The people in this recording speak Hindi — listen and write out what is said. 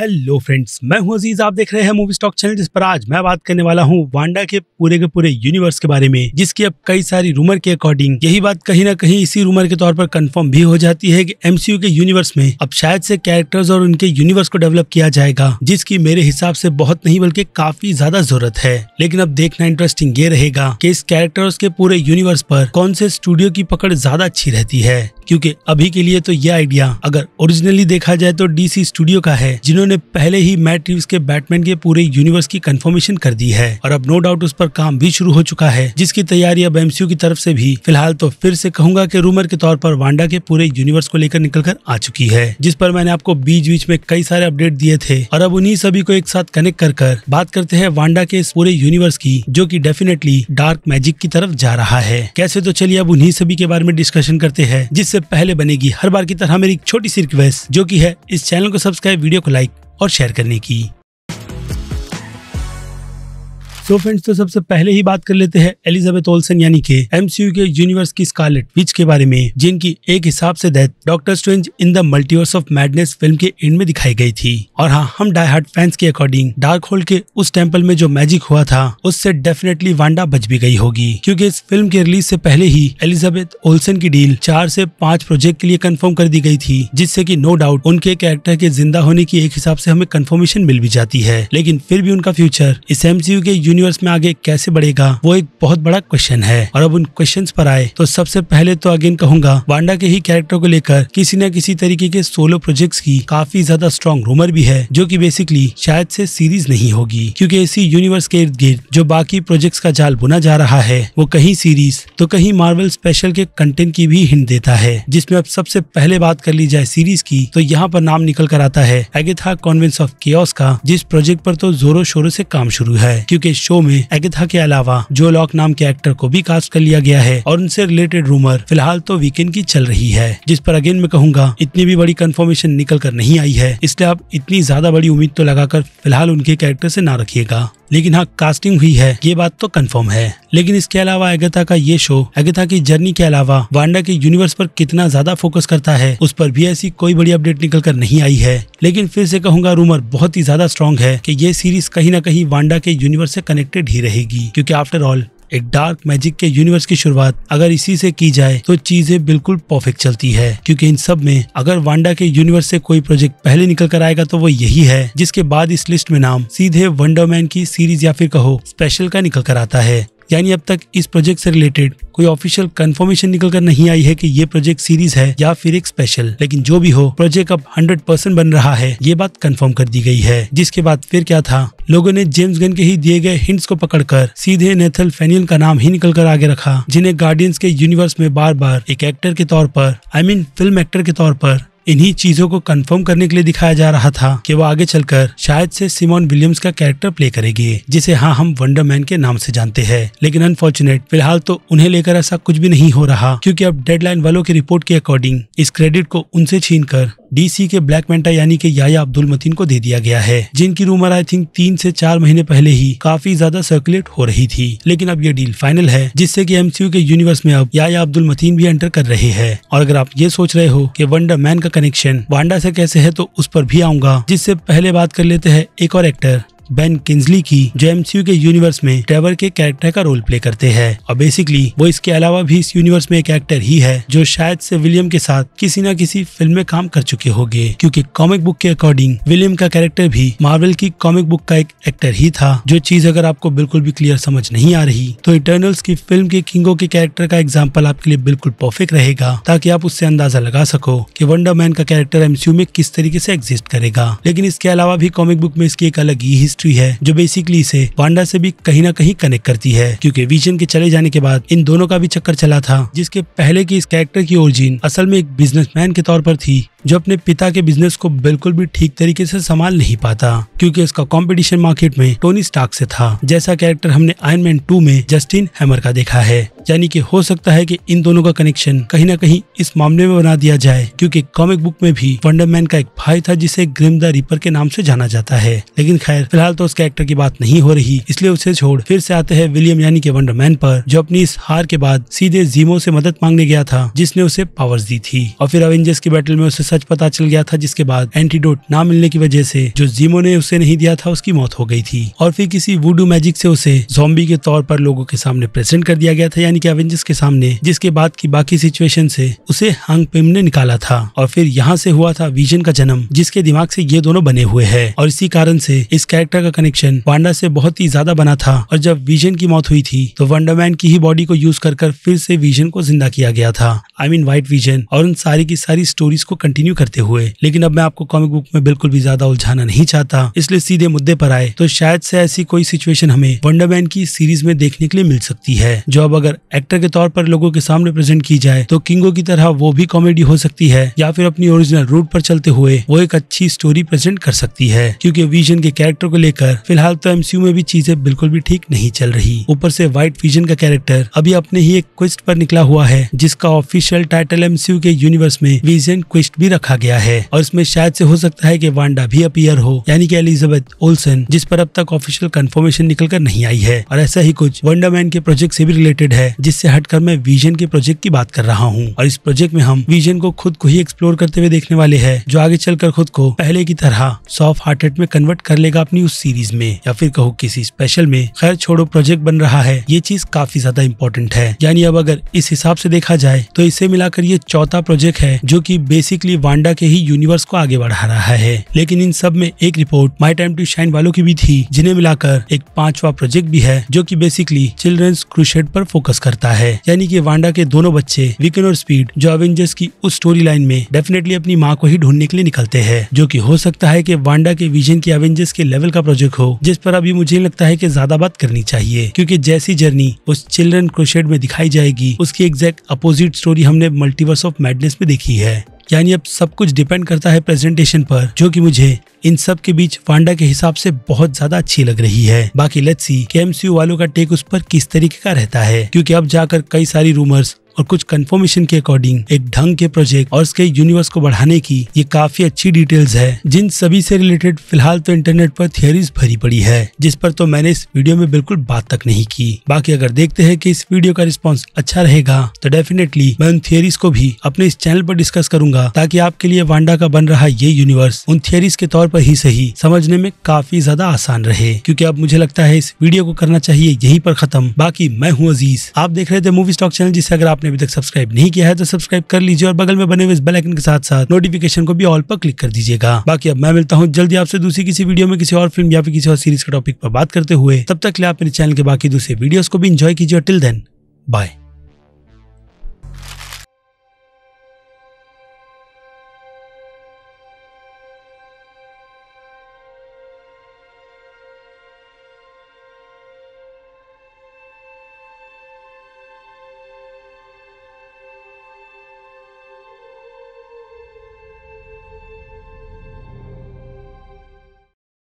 हेलो फ्रेंड्स मैं हूं अजीज आप देख रहे हैं मूवी स्टॉक चैनल जिस पर आज मैं बात करने वाला हूं वांडा के पूरे के पूरे यूनिवर्स के बारे में जिसकी अब कई सारी रूमर के अकॉर्डिंग यही बात कहीं ना कहीं इसी रूमर के तौर पर कंफर्म भी हो जाती है कि एमसीयू के यूनिवर्स में अब शायद से कैरेक्टर्स और उनके यूनिवर्स को डेवलप किया जाएगा जिसकी मेरे हिसाब से बहुत नहीं बल्कि काफी ज्यादा जरूरत है लेकिन अब देखना इंटरेस्टिंग ये रहेगा की इस कैरेक्टर्स के पूरे यूनिवर्स पर कौन से स्टूडियो की पकड़ ज्यादा अच्छी रहती है क्योंकि अभी के लिए तो यह आइडिया अगर ओरिजिनली देखा जाए तो डीसी स्टूडियो का है जिन्होंने उन्होंने पहले ही मैट रिव्स के बैटमैन के पूरे यूनिवर्स की कंफर्मेशन कर दी है और अब नो डाउट उस पर काम भी शुरू हो चुका है जिसकी तैयारी अब एमसीयू की तरफ से भी फिलहाल तो फिर से कहूंगा कि रूमर के तौर पर वांडा के पूरे यूनिवर्स को लेकर निकल कर आ चुकी है जिस पर मैंने आपको बीच बीच में कई सारे अपडेट दिए थे और अब उन्हीं सभी को एक साथ कनेक्ट कर कर बात करते हैं वांडा के इस पूरे यूनिवर्स की जो की डेफिनेटली डार्क मैजिक की तरफ जा रहा है कैसे तो चलिए अब उन्हीं सभी के बारे में डिस्कशन करते हैं जिससे पहले बनेगी हर बार की तरह मेरी छोटी सी रिक्वेस्ट जो की है इस चैनल को सब्सक्राइब वीडियो को लाइक और शेयर करने की सो so फ्रेंड्स तो सबसे पहले ही बात कर लेते हैं एलिजाबेथ ओल्सन यानी के एमसीयू के यूनिवर्स की स्कारलेट विच के बारे में जिनकी एक हिसाब से death doctor strange in the multiverse of madness film के एंड में दिखाई गई थी और हाँ हम डाई हार्ट फैंस के अकॉर्डिंग डार्क होल के उस टेम्पल में जो मैजिक हुआ था उससे डेफिनेटली वांडा बच भी गई होगी क्यूँकी इस फिल्म के रिलीज से पहले ही एलिजाबेथ ओल्सन की डील चार से पांच प्रोजेक्ट के लिए कंफर्म कर दी गई थी जिससे की नो डाउट उनके कैरेक्टर के जिंदा होने की एक हिसाब से हमें कंफर्मेशन मिल भी जाती है लेकिन फिर भी उनका फ्यूचर इस एमसीयू के यूनिवर्स में आगे कैसे बढ़ेगा वो एक बहुत बड़ा क्वेश्चन है और अब उन क्वेश्चन पर आए तो सबसे पहले तो अगेन कहूंगा वांडा के ही कैरेक्टर को लेकर किसी न किसी तरीके के सोलो प्रोजेक्ट्स की काफी ज्यादा स्ट्रॉन्ग रूमर भी है जो की बेसिकली शायद से सीरीज नहीं होगी क्यूँकी इसी यूनिवर्स के इर्द गिर्द जो बाकी प्रोजेक्ट का जाल बुना जा रहा है वो कहीं सीरीज तो कहीं मार्वल स्पेशल के कंटेंट की भी हिंट देता है जिसमे अब सबसे पहले बात कर ली जाए सीरीज की तो यहाँ पर नाम निकल कर आता है एगेथा कॉन्वेंस ऑफ केस का जिस प्रोजेक्ट पर तो जोरों शोरों से काम शुरू है क्योंकि शो में एगिथा के अलावा जो लॉक नाम के एक्टर को भी कास्ट कर लिया गया है और उनसे रिलेटेड रूमर फिलहाल तो वीकेंड की चल रही है जिस पर अगेन मैं कहूंगा इतनी भी बड़ी कंफर्मेशन निकल कर नहीं आई है इसलिए आप इतनी ज्यादा बड़ी उम्मीद तो लगाकर फिलहाल उनके कैरेक्टर से ना रखिएगा लेकिन हाँ कास्टिंग हुई है ये बात तो कंफर्म है लेकिन इसके अलावा एगता का ये शो एगता की जर्नी के अलावा वांडा के यूनिवर्स पर कितना ज्यादा फोकस करता है उस पर भी ऐसी कोई बड़ी अपडेट निकल कर नहीं आई है लेकिन फिर से कहूंगा रूमर बहुत ही ज्यादा स्ट्रॉन्ग है कि ये सीरीज कहीं ना कहीं वांडा के यूनिवर्स से कनेक्टेड ही रहेगी क्योंकि आफ्टर ऑल एक डार्क मैजिक के यूनिवर्स की शुरुआत अगर इसी से की जाए तो चीजें बिल्कुल परफेक्ट चलती है क्योंकि इन सब में अगर वांडा के यूनिवर्स से कोई प्रोजेक्ट पहले निकल कर आएगा तो वो यही है जिसके बाद इस लिस्ट में नाम सीधे वंडरमैन की सीरीज या फिर कहो स्पेशल का निकल कर आता है यानी अब तक इस प्रोजेक्ट से रिलेटेड कोई ऑफिशियल कंफर्मेशन निकल कर नहीं आई है कि ये प्रोजेक्ट सीरीज है या फिर एक स्पेशल लेकिन जो भी हो प्रोजेक्ट अब 100 परसेंट बन रहा है ये बात कंफर्म कर दी गई है जिसके बाद फिर क्या था लोगों ने जेम्स गन के ही दिए गए हिंट्स को पकड़कर सीधे नेथल फेनियल का नाम ही निकल कर आगे रखा जिन्हें गार्डियंस के यूनिवर्स में बार बार एक एक्टर के तौर पर आई I मीन mean, फिल्म एक्टर के तौर पर इन्हीं चीजों को कंफर्म करने के लिए दिखाया जा रहा था कि वो आगे चलकर शायद से सिमोन विलियम्स का कैरेक्टर प्ले करेगी जिसे हाँ हम वंडरमैन के नाम से जानते हैं लेकिन अनफॉर्चुनेट फिलहाल तो उन्हें लेकर ऐसा कुछ भी नहीं हो रहा क्योंकि अब डेडलाइन वालों की रिपोर्ट के अकॉर्डिंग इस क्रेडिट को उनसे छीन कर डीसी के ब्लैक मेंटा यानी के याया अब्दुल मतीन को दे दिया गया है जिनकी रूमर आई थिंक तीन से चार महीने पहले ही काफी ज्यादा सर्कुलेट हो रही थी लेकिन अब ये डील फाइनल है जिससे कि एमसीयू के यूनिवर्स में अब याया अब्दुल मतीन भी एंटर कर रहे हैं और अगर आप ये सोच रहे हो की वंडर मैन का कनेक्शन वांडा से कैसे है तो उस पर भी आऊंगा जिससे पहले बात कर लेते हैं एक और एक्टर बेन किंजली की जो एमसीयू के यूनिवर्स में ट्रेवर के कैरेक्टर का रोल प्ले करते हैं और बेसिकली वो इसके अलावा भी इस यूनिवर्स में एक एक्टर ही है जो शायद से विलियम के साथ किसी न किसी फिल्म में काम कर चुके होंगे क्योंकि कॉमिक बुक के अकॉर्डिंग विलियम का कैरेक्टर भी मार्वल की कॉमिक बुक का एक एक्टर ही था जो चीज अगर आपको बिल्कुल भी क्लियर समझ नहीं आ रही तो इटर्नल्स की फिल्म के किंगो के कैरेक्टर का एग्जाम्पल आपके लिए बिल्कुल परफेक्ट रहेगा ताकि आप उससे अंदाजा लगा सको कि वंडर मैन का कैरेक्टर एमसीयू में किस तरीके से एग्जिस्ट करेगा लेकिन इसके अलावा भी कॉमिक बुक में इसकी एक अलग ही हिस्ट्री है जो बेसिकली इसे वांडा से भी कहीं ना कहीं कनेक्ट करती है क्योंकि विजन के चले जाने के बाद इन दोनों का भी चक्कर चला था जिसके पहले की इस कैरेक्टर की ओरिजिन असल में एक बिजनेसमैन के तौर पर थी जो अपने पिता के बिजनेस को बिल्कुल भी ठीक तरीके से संभाल नहीं पाता क्योंकि इसका कंपटीशन मार्केट में टोनी स्टार्क से था जैसा कैरेक्टर हमने आयरन मैन टू में जस्टिन हैमर का देखा है यानी कि हो सकता है कि इन दोनों का कनेक्शन कहीं ना कहीं इस मामले में बना दिया जाए क्योंकि कॉमिक बुक में भी वंडरमैन का एक भाई था जिसे ग्रिम द रिपर के नाम से जाना जाता है लेकिन खैर फिलहाल तो उस कैरेक्टर की बात नहीं हो रही इसलिए उसे छोड़ फिर से आते हैं विलियम यानी के वंडरमैन पर जो अपनी इस हार के बाद सीधे जीमो से मदद मांगने गया था जिसने उसे पावर्स दी थी और फिर अवेंजर्स की बैटल में उसे सच पता चल गया था जिसके बाद एंटीडोट ना मिलने की वजह से जो जीमो ने उसे नहीं दिया था उसकी मौत हो गई थी और फिर किसी वुडू मैजिक से उसे जोम्बी के तौर पर लोगों के सामने प्रेजेंट कर दिया गया था यानी कि एवेंजर्स के सामने जिसके बाद की बाकी सिचुएशन से उसे हंग पिम ने निकाला था और फिर यहाँ से हुआ था विजन का जन्म जिसके दिमाग से ये दोनों बने हुए है और इसी कारण से इस कैरेक्टर का कनेक्शन वांडा से बहुत ही ज्यादा बना था और जब विजन की मौत हुई थी तो वंडरमैन की ही बॉडी को यूज कर, कर फिर से विजन को जिंदा किया गया था आई मीन व्हाइट विजन और उन सारी की सारी स्टोरीज को कंटिन्यू कंटिन्यू करते हुए लेकिन अब मैं आपको कॉमिक बुक में बिल्कुल भी ज्यादा उलझाना नहीं चाहता इसलिए सीधे मुद्दे पर आए तो शायद से ऐसी कोई सिचुएशन हमें वंडरमैन की सीरीज में देखने के लिए मिल सकती है जो अब अगर एक्टर के तौर पर लोगों के सामने प्रेजेंट की जाए तो किंगो की तरह वो भी कॉमेडी हो सकती है या फिर अपनी ओरिजिनल रूट पर चलते हुए वो एक अच्छी स्टोरी प्रेजेंट कर सकती है क्योंकि विजन के कैरेक्टर को लेकर फिलहाल तो एमसीयू में भी चीजें बिल्कुल भी ठीक नहीं चल रही ऊपर से व्हाइट विजन का कैरेक्टर अभी अपने ही एक क्विस्ट पर निकला हुआ है जिसका ऑफिशियल टाइटल एमसीयू के यूनिवर्स में विजन क्विस्ट भी भी रखा गया है और इसमें शायद से हो सकता है कि वांडा भी अपियर हो यानी कि एलिजाबेथ ओल्सन जिस पर अब तक ऑफिशियल कंफर्मेशन निकल कर नहीं आई है और ऐसा ही कुछ मैन के प्रोजेक्ट से भी रिलेटेड है जिससे हटकर मैं विजन के प्रोजेक्ट की बात कर रहा हूँ और इस प्रोजेक्ट में हम विजन को खुद को ही एक्सप्लोर करते हुए देखने वाले है जो आगे चलकर खुद को पहले की तरह सॉफ्ट हार्टेड में कन्वर्ट कर लेगा अपनी उस सीरीज में या फिर कहो किसी स्पेशल में खैर छोड़ो प्रोजेक्ट बन रहा है ये चीज काफी ज्यादा इम्पोर्टेंट है यानी अब अगर इस हिसाब से देखा जाए तो इसे मिलाकर ये चौथा प्रोजेक्ट है जो की बेसिकली वांडा के ही यूनिवर्स को आगे बढ़ा रहा है लेकिन इन सब में एक report my time to shine वालों की भी थी जिन्हें मिलाकर एक पांचवा प्रोजेक्ट भी है जो की बेसिकली चिल्ड्रंस क्रूशेड पर फोकस करता है यानी कि वांडा के दोनों बच्चे विकन और स्पीड जो अवेंजर्स की उस स्टोरी लाइन में डेफिनेटली अपनी माँ को ही ढूंढने के लिए निकलते हैं जो की हो सकता है की वांडा के विजन की अवेंजर्स के लेवल का प्रोजेक्ट हो जिस पर अभी मुझे लगता है की ज्यादा बात करनी चाहिए क्यूँकी जैसी जर्नी उस चिल्ड्रन क्रूशेड में दिखाई जाएगी उसकी एग्जैक्ट अपोजिट स्टोरी हमने मल्टीवर्स ऑफ मैडनेस में देखी है यानी अब सब कुछ डिपेंड करता है प्रेजेंटेशन पर जो कि मुझे इन सब के बीच फांडा के हिसाब से बहुत ज्यादा अच्छी लग रही है बाकी लेट्स सी के एमसीयू वालों का टेक उस पर किस तरीके का रहता है क्योंकि अब जाकर कई सारी रूमर्स और कुछ कंफर्मेशन के अकॉर्डिंग एक ढंग के प्रोजेक्ट और उसके यूनिवर्स को बढ़ाने की ये काफी अच्छी डिटेल्स है जिन सभी से रिलेटेड फिलहाल तो इंटरनेट पर थियोरीज भरी पड़ी है जिस पर तो मैंने इस वीडियो में बिल्कुल बात तक नहीं की बाकी अगर देखते हैं कि इस वीडियो का रिस्पॉन्स अच्छा रहेगा तो डेफिनेटली मैं उन थियोरीज को भी अपने इस चैनल पर डिस्कस करूंगा ताकि आपके लिए वांडा का बन रहा ये यूनिवर्स उन थियोरीज के तौर पर ही सही समझने में काफी ज्यादा आसान रहे क्योंकि अब मुझे लगता है इस वीडियो को करना चाहिए यहीं पर खत्म बाकी मैं हूँ अजीज आप देख रहे थे मूवी स्टॉक चैनल जिसे अगर आपने आपने अभी तक सब्सक्राइब नहीं किया है तो सब्सक्राइब कर लीजिए और बगल में बने हुए इस बेलाइकन के साथ साथ नोटिफिकेशन को भी ऑल पर क्लिक कर दीजिएगा बाकी अब मैं मिलता हूँ जल्दी आपसे दूसरी किसी वीडियो में किसी और फिल्म या फिर किसी और सीरीज के टॉपिक पर बात करते हुए तब तक आप मेरे चैनल के बाकी दूसरे वीडियोज को भी इंजॉय कीजिए टिल देन बाय